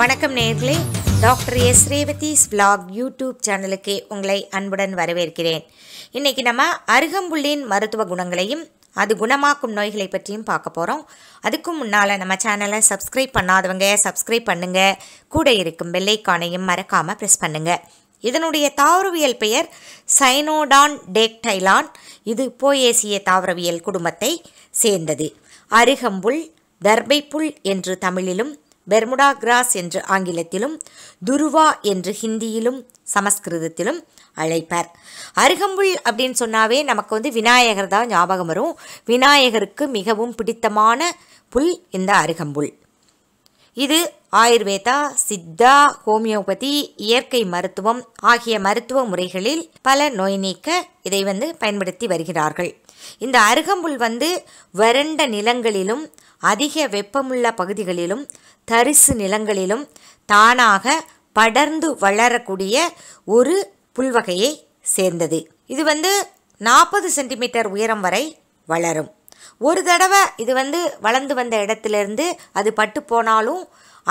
வணக்கம் நேர்களே doctor S Revathi's vlog YouTube சேனலுக்கு உங்களை அன்புடன் வரவேற்கிறேன் இன்றைக்கி நம்ம அருகம்புள்ளின் மருத்துவ குணங்களையும் அது குணமாக்கும் நோய்களை பற்றியும் பார்க்க போகிறோம் அதுக்கு முன்னால் நம்ம சேனலை சப்ஸ்கிரைப் பண்ணாதவங்க சப்ஸ்கிரைப் பண்ணுங்கள் கூட இருக்கும் வெள்ளைக்கானையும் மறக்காமல் ப்ரெஸ் பண்ணுங்கள் இதனுடைய தாவரவியல் பெயர் சைனோடான் டேக்டைலான் இது போயேசிய தாவரவியல் குடும்பத்தை சேர்ந்தது அருகம்புல் தர்பைப்புல் என்று தமிழிலும் பெர்முடா கிராஸ் என்று ஆங்கிலத்திலும் துருவா என்று ஹிந்தியிலும் சமஸ்கிருதத்திலும் அழைப்பார் அருகம்புல் அப்படின்னு சொன்னாவே நமக்கு வந்து விநாயகர் தான் ஞாபகம் வரும் விநாயகருக்கு மிகவும் பிடித்தமான புல் இந்த அருகம்புல் இது ஆயுர்வேதா சித்தா ஹோமியோபதி இயற்கை மருத்துவம் ஆகிய மருத்துவ முறைகளில் பல நோய் நீக்க இதை வந்து பயன்படுத்தி வருகிறார்கள் இந்த அருகம்புல் வந்து வறண்ட நிலங்களிலும் அதிக வெப்பமுள்ள பகுதிகளிலும் தரிசு நிலங்களிலும் தானாக படர்ந்து வளரக்கூடிய ஒரு புல்வகையை சேர்ந்தது இது வந்து நாற்பது சென்டிமீட்டர் உயரம் வரை வளரும் ஒரு தடவை இது வந்து வளர்ந்து வந்த இடத்துலேருந்து அது பட்டு போனாலும்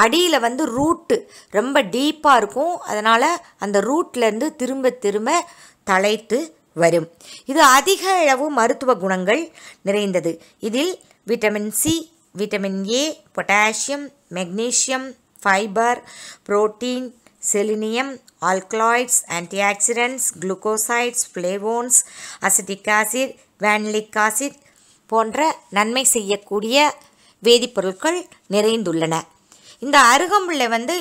அடியில் வந்து ரூட்டு ரொம்ப டீப்பாக இருக்கும் அதனால் அந்த ரூட்லேருந்து திரும்ப திரும்ப தழைத்து வரும் இது அதிக அளவு மருத்துவ குணங்கள் நிறைந்தது இதில் vitamin C vitamin A potassium magnesium fibre protein selenium alkaloids antioxidants glucosides flavones acetic acid vanillic acid போன்ற நன்மை செய்யக்கூடிய வேதிப்பொருட்கள் நிறைந்துள்ளன இந்த அருகம்புள்ளை வந்து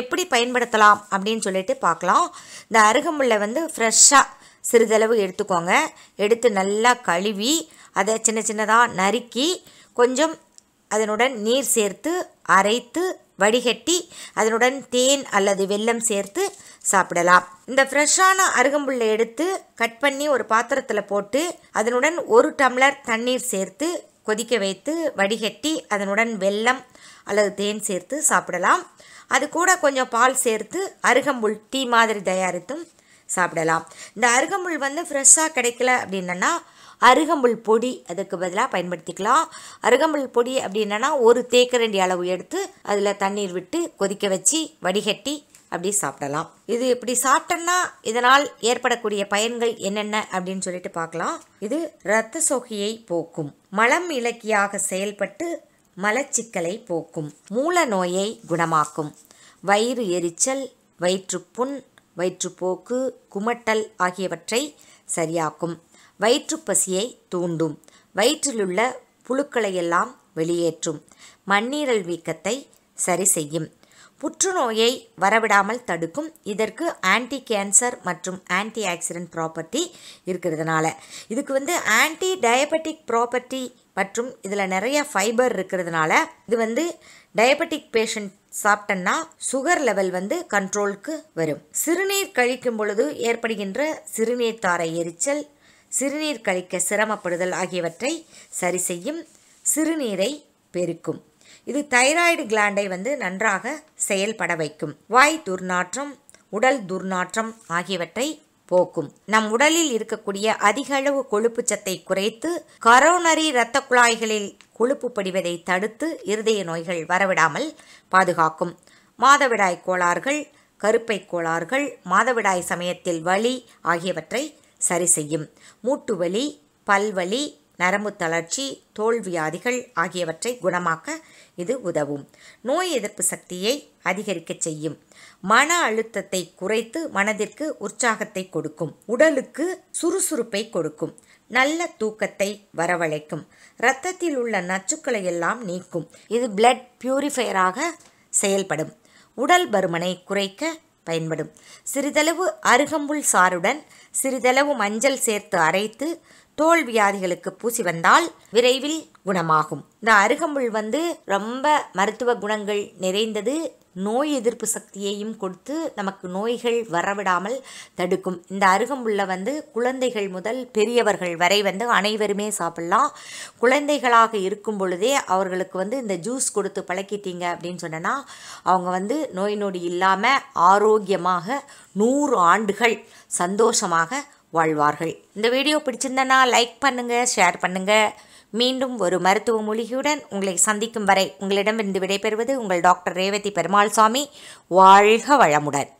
எப்படி பயன்படுத்தலாம் அப்படின்னு சொல்லிட்டு பார்க்கலாம் இந்த அருகம்புள்ளை வந்து ஃப்ரெஷ்ஷாக சிறிதளவு எடுத்துக்கோங்க எடுத்து நல்லா கழுவி அதை சின்ன சின்னதாக நறுக்கி கொஞ்சம் அதனுடன் நீர் சேர்த்து அரைத்து வடிகட்டி அதனுடன் தேன் அல்லது வெல்லம் சேர்த்து சாப்பிடலாம் இந்த ஃப்ரெஷ்ஷான அருகம்புல்லை எடுத்து கட் பண்ணி ஒரு பாத்திரத்தில் போட்டு அதனுடன் ஒரு டம்ளர் தண்ணீர் சேர்த்து கொதிக்க வைத்து வடிகட்டி அதனுடன் வெல்லம் அல்லது தேன் சேர்த்து சாப்பிடலாம் அது கூட கொஞ்சம் பால் சேர்த்து அருகம்புல் டீ மாதிரி தயாரித்தும் சாப்பிடலாம் இந்த அருகம்புல் வந்து ஃப்ரெஷ்ஷாக கிடைக்கல அப்படின்னா அருகம்புல் பொடி அதுக்கு பதிலாக பயன்படுத்திக்கலாம் அருகம்புல் பொடி அப்படின்னா ஒரு தேக்கரண்டி அளவு எடுத்து அதில் தண்ணீர் விட்டு கொதிக்க வச்சு வடிகட்டி அப்படி சாப்பிடலாம் இது இப்படி சாப்பிட்டோன்னா இதனால் ஏற்படக்கூடிய பயன்கள் என்னென்ன அப்படின்னு சொல்லிட்டு பார்க்கலாம் இது இரத்த சோகையை போக்கும் மலம் இலக்கியாக செயல்பட்டு மலச்சிக்கலை போக்கும் மூல நோயை குணமாக்கும் வயிறு எரிச்சல் வயிற்றுப்புண் வயிற்றுப்போக்கு குமட்டல் ஆகியவற்றை சரியாக்கும் வயிற்றுப்பசியை தூண்டும் வயிற்றிலுள்ள புழுக்களையெல்லாம் வெளியேற்றும் மண்ணீரல் வீக்கத்தை சரி செய்யும் புற்றுநோயை வரவிடாமல் தடுக்கும் இதற்கு ஆன்டி கேன்சர் மற்றும் ஆன்டி ஆக்சிடென்ட் ப்ராப்பர்ட்டி இருக்கிறதுனால இதுக்கு வந்து ஆன்டி டயபெட்டிக் ப்ராப்பர்ட்டி மற்றும் இதில் நிறைய ஃபைபர் இருக்கிறதுனால இது வந்து டயபெட்டிக் பேஷண்ட் சாப்பிட்டோன்னா சுகர் லெவல் வந்து கண்ட்ரோலுக்கு வரும் சிறுநீர் கழிக்கும் பொழுது ஏற்படுகின்ற சிறுநீர் தாரை எரிச்சல் சிறுநீர் கழிக்க சிரமப்படுதல் ஆகியவற்றை சரி செய்யும் சிறுநீரை பெருக்கும் இது தைராய்டு கிளாண்டை வந்து நன்றாக செயல்பட வைக்கும் வாய் துர்நாற்றம் உடல் துர்நாற்றம் ஆகியவற்றை போக்கும் நம் உடலில் இருக்கக்கூடிய அதிக அளவு கொழுப்பு சத்தை குறைத்து கரோனரி இரத்த குழாய்களில் கொழுப்பு படிவதை தடுத்து இருதய நோய்கள் வரவிடாமல் பாதுகாக்கும் மாதவிடாய் கோளாறுகள் கருப்பை கோளாறுகள் மாதவிடாய் சமயத்தில் வலி ஆகியவற்றை சரி செய்யும் மூட்டு வலி பல்வலி நரம்பு தளர்ச்சி தோல் வியாதிகள் ஆகியவற்றை குணமாக்க இது உதவும் நோய் எதிர்ப்பு சக்தியை அதிகரிக்க செய்யும் மன அழுத்தத்தை குறைத்து மனதிற்கு உற்சாகத்தை கொடுக்கும் உடலுக்கு சுறுசுறுப்பை கொடுக்கும் நல்ல தூக்கத்தை வரவழைக்கும் இரத்தத்தில் உள்ள நச்சுக்களை எல்லாம் நீக்கும் இது பிளட் பியூரிஃபையராக செயல்படும் உடல் பருமனை குறைக்க பயன்படும் சிறிதளவு அருகம்புல் சாறுடன் சிறிதளவு மஞ்சள் சேர்த்து அரைத்து தோல் வியாதிகளுக்கு பூசி வந்தால் விரைவில் குணமாகும் இந்த அருகம்புல் வந்து ரொம்ப மருத்துவ குணங்கள் நிறைந்தது நோய் எதிர்ப்பு சக்தியையும் கொடுத்து நமக்கு நோய்கள் வரவிடாமல் தடுக்கும் இந்த அருகம்புல்ல வந்து குழந்தைகள் முதல் பெரியவர்கள் வரை வந்து அனைவருமே சாப்பிட்லாம் குழந்தைகளாக இருக்கும் பொழுதே அவர்களுக்கு வந்து இந்த ஜூஸ் கொடுத்து பழக்கிட்டீங்க அப்படின்னு சொன்னோன்னா அவங்க வந்து நோய் நொடி இல்லாமல் ஆரோக்கியமாக நூறு ஆண்டுகள் சந்தோஷமாக வாழ்வார்கள் இந்த வீடியோ பிடிச்சிருந்தேன்னா லைக் பண்ணுங்கள் ஷேர் பண்ணுங்கள் மீண்டும் ஒரு மருத்துவ மூலிகையுடன் உங்களை சந்திக்கும் வரை உங்களிடமிருந்து விடைபெறுவது உங்கள் டாக்டர் ரேவதி பெருமாள் சுவாமி வாழ்க வளமுடன்